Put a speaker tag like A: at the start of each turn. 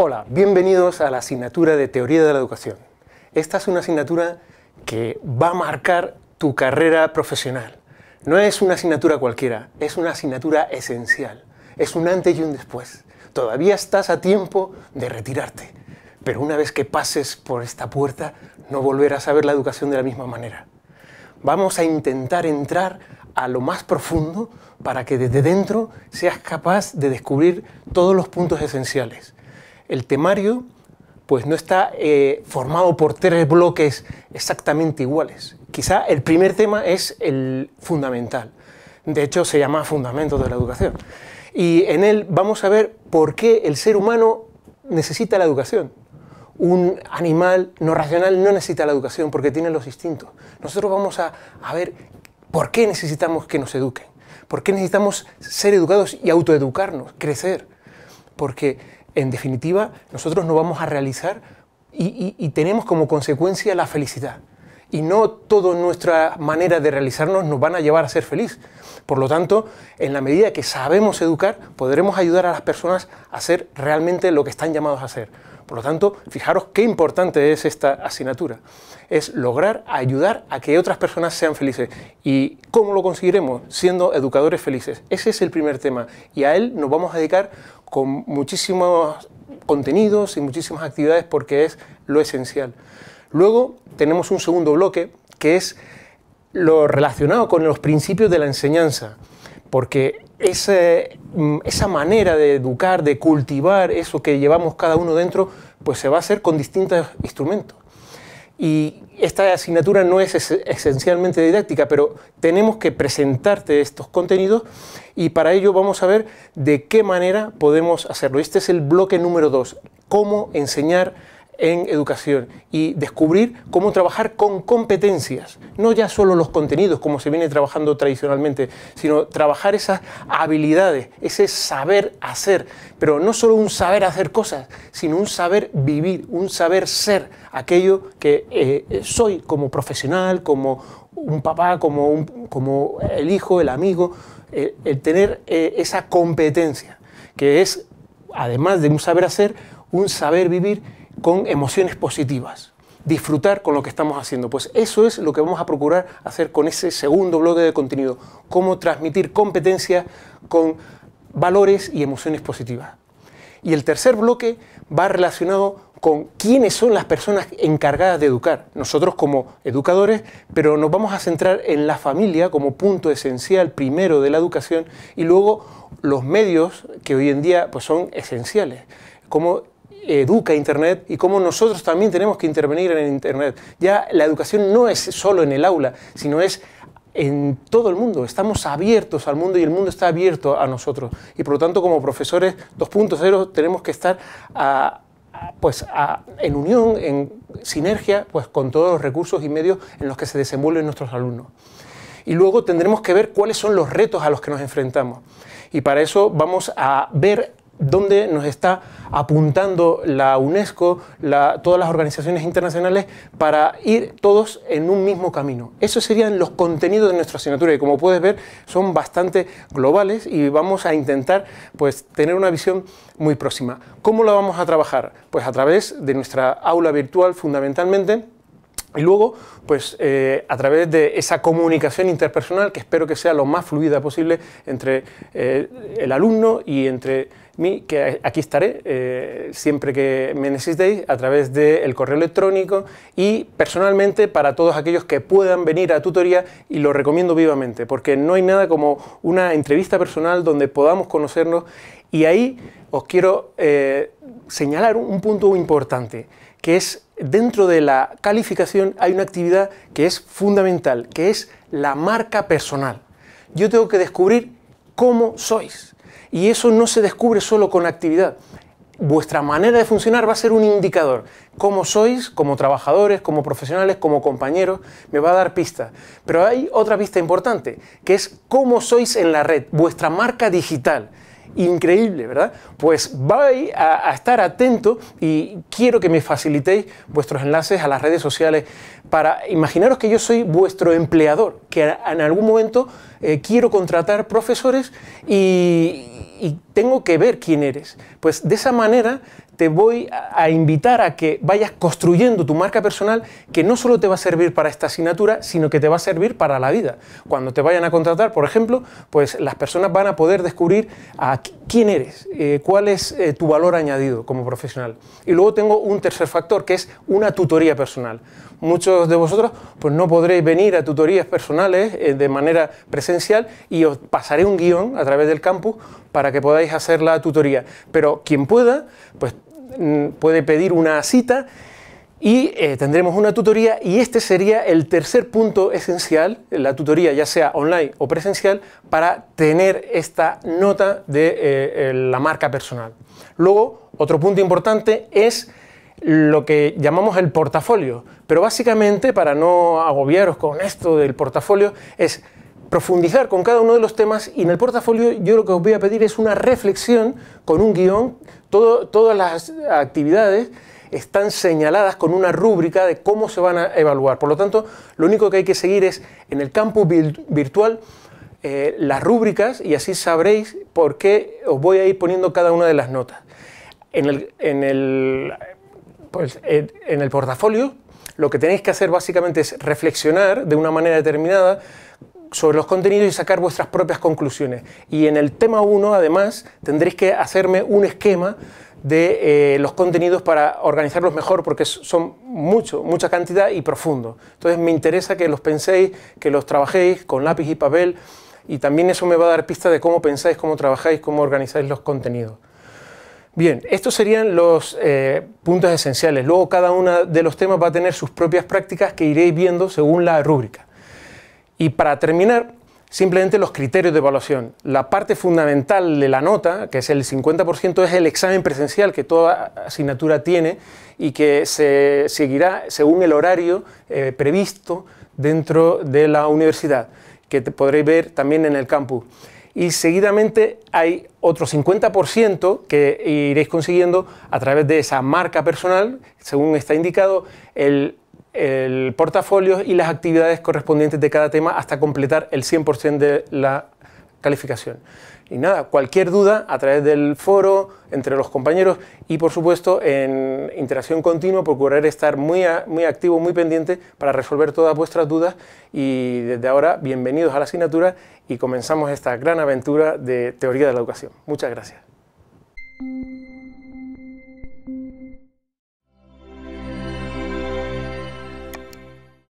A: Hola, bienvenidos a la asignatura de Teoría de la Educación. Esta es una asignatura que va a marcar tu carrera profesional. No es una asignatura cualquiera, es una asignatura esencial. Es un antes y un después. Todavía estás a tiempo de retirarte, pero una vez que pases por esta puerta no volverás a ver la educación de la misma manera. Vamos a intentar entrar a lo más profundo para que desde dentro seas capaz de descubrir todos los puntos esenciales el temario pues no está eh, formado por tres bloques exactamente iguales. Quizá el primer tema es el fundamental. De hecho, se llama Fundamentos de la Educación. Y en él vamos a ver por qué el ser humano necesita la educación. Un animal no racional no necesita la educación porque tiene los instintos. Nosotros vamos a, a ver por qué necesitamos que nos eduquen. ¿Por qué necesitamos ser educados y autoeducarnos, crecer? Porque en definitiva, nosotros no vamos a realizar y, tenemos como consecuencia la felicidad. Y no toda nuestra manera de realizarnos nos van a llevar a ser feliz. Por lo tanto, en la medida que sabemos educar, podremos ayudar a las personas a hacer realmente lo que están llamados a hacer. Por lo tanto, fijaros qué importante es esta asignatura. Es lograr ayudar a que otras personas sean felices. ¿Y cómo lo conseguiremos? Siendo educadores felices. Ese es el primer tema. Y a él nos vamos a dedicar con muchísimos contenidos y muchísimas actividades porque es lo esencial. Luego tenemos un segundo bloque que es lo relacionado con los principios de la enseñanza, porque mm, esa manera de educar, de cultivar eso que llevamos cada uno dentro, pues se va a hacer con distintos instrumentos. Y esta asignatura no es esencialmente didáctica, pero tenemos que presentarte estos contenidos y para ello vamos a ver de qué manera podemos hacerlo. Este es el bloque número 2, cómo enseñar en educación y descubrir cómo trabajar con competencias, no ya solo los contenidos como se viene trabajando tradicionalmente, sino trabajar esas habilidades, ese saber hacer, pero no solo un saber hacer cosas, sino un saber vivir, un saber ser aquello que eh, soy como profesional, como un papá, como, un, el hijo, el amigo, eh, el tener eh, esa competencia, que es, además de un saber hacer, un saber vivir con emociones positivas, disfrutar con lo que estamos haciendo. Pues eso es lo que vamos a procurar hacer con ese segundo bloque de contenido, cómo transmitir competencias con valores y emociones positivas. Y el tercer bloque va relacionado con quiénes son las personas encargadas de educar. Nosotros como educadores, pero nos vamos a centrar en la familia como punto esencial primero de la educación y luego los medios que hoy en día pues, son esenciales educa Internet y cómo nosotros también tenemos que intervenir en Internet. Ya la educación no es solo en el aula, sino es en todo el mundo. Estamos abiertos al mundo y el mundo está abierto a nosotros. Y por lo tanto, como profesores 2.0 tenemos que estar pues en unión, en sinergia, pues con todos los recursos y medios en los que se desenvuelven nuestros alumnos. Y luego tendremos que ver cuáles son los retos a los que nos enfrentamos. Y para eso vamos a ver dónde nos está apuntando la UNESCO, todas las organizaciones internacionales, para ir todos en un mismo camino. Esos serían los contenidos de nuestra asignatura y como puedes ver son bastante globales y vamos a intentar pues, tener una visión muy próxima. ¿Cómo la vamos a trabajar? Pues a través de nuestra aula virtual fundamentalmente y luego, pues eh, a través de esa comunicación interpersonal, que espero que sea lo más fluida posible entre eh, el alumno y entre mí, que aquí estaré eh, siempre que me necesitéis, a través del correo electrónico y personalmente para todos aquellos que puedan venir a tutoría, y lo recomiendo vivamente, porque no hay nada como una entrevista personal donde podamos conocernos. Y ahí os quiero señalar un punto importante, que es dentro de la calificación hay una actividad que es fundamental, que es la marca personal. Yo tengo que descubrir cómo sois. Y eso no se descubre solo con actividad. Vuestra manera de funcionar va a ser un indicador. Cómo sois como trabajadores, como profesionales, como compañeros, me va a dar pista. Pero hay otra pista importante, que es cómo sois en la red, vuestra marca digital increíble, ¿verdad? Pues vais a, estar atento y quiero que me facilitéis vuestros enlaces a las redes sociales para imaginaros que yo soy vuestro empleador, que en algún momento eh, quiero contratar profesores y tengo que ver quién eres. Pues de esa manera te voy a invitar a que vayas construyendo tu marca personal que no solo te va a servir para esta asignatura, sino que te va a servir para la vida. Cuando te vayan a contratar, por ejemplo, pues las personas van a poder descubrir a quién eres, eh, cuál es eh, tu valor añadido como profesional. Y luego tengo un tercer factor, que es una tutoría personal. Muchos de vosotros pues no podréis venir a tutorías personales eh, de manera presencial y os pasaré un guión a través del campus para que podáis hacer la tutoría. Pero quien pueda, pues Mm, puede pedir una cita y eh, tendremos una tutoría y este sería el tercer punto esencial, la tutoría ya sea online o presencial, para tener esta nota de eh, la marca personal. Luego, otro punto importante es lo que llamamos el portafolio, pero básicamente, para no agobiaros con esto del portafolio, es profundizar con cada uno de los temas y en el portafolio yo lo que os voy a pedir es una reflexión con un guión. todas las actividades están señaladas con una rúbrica de cómo se van a evaluar. Por lo tanto, lo único que hay que seguir es en el campus virtual eh, las rúbricas y así sabréis por qué os voy a ir poniendo cada una de las notas. en el pues, portafolio lo que tenéis que hacer básicamente es reflexionar de una manera determinada sobre los contenidos y sacar vuestras propias conclusiones. Y en el tema 1, además, tendréis que hacerme un esquema de eh, los contenidos para organizarlos mejor porque son mucho, mucha cantidad y profundo. Entonces me interesa que los penséis, que los trabajéis con lápiz y papel y también eso me va a dar pista de cómo pensáis, cómo trabajáis, cómo organizáis los contenidos. Bien, estos serían los eh, puntos esenciales. Luego cada uno de los temas va a tener sus propias prácticas que iréis viendo según la rúbrica. Y para terminar, simplemente los criterios de evaluación. La parte fundamental de la nota, que es el 50%, es el examen presencial que toda asignatura tiene y que se seguirá según el horario eh, previsto dentro de la universidad, que podréis ver también en el campus. Y seguidamente hay otro 50% que iréis consiguiendo a través de esa marca personal, según está indicado, el el portafolio y las actividades correspondientes de cada tema hasta completar el 100% de la calificación. Y nada, cualquier duda a través del foro, entre los compañeros y por supuesto en interacción continua, por procurar estar muy, muy activo, muy pendiente para resolver todas vuestras dudas y desde ahora bienvenidos a la asignatura y comenzamos esta gran aventura de teoría de la educación. Muchas gracias.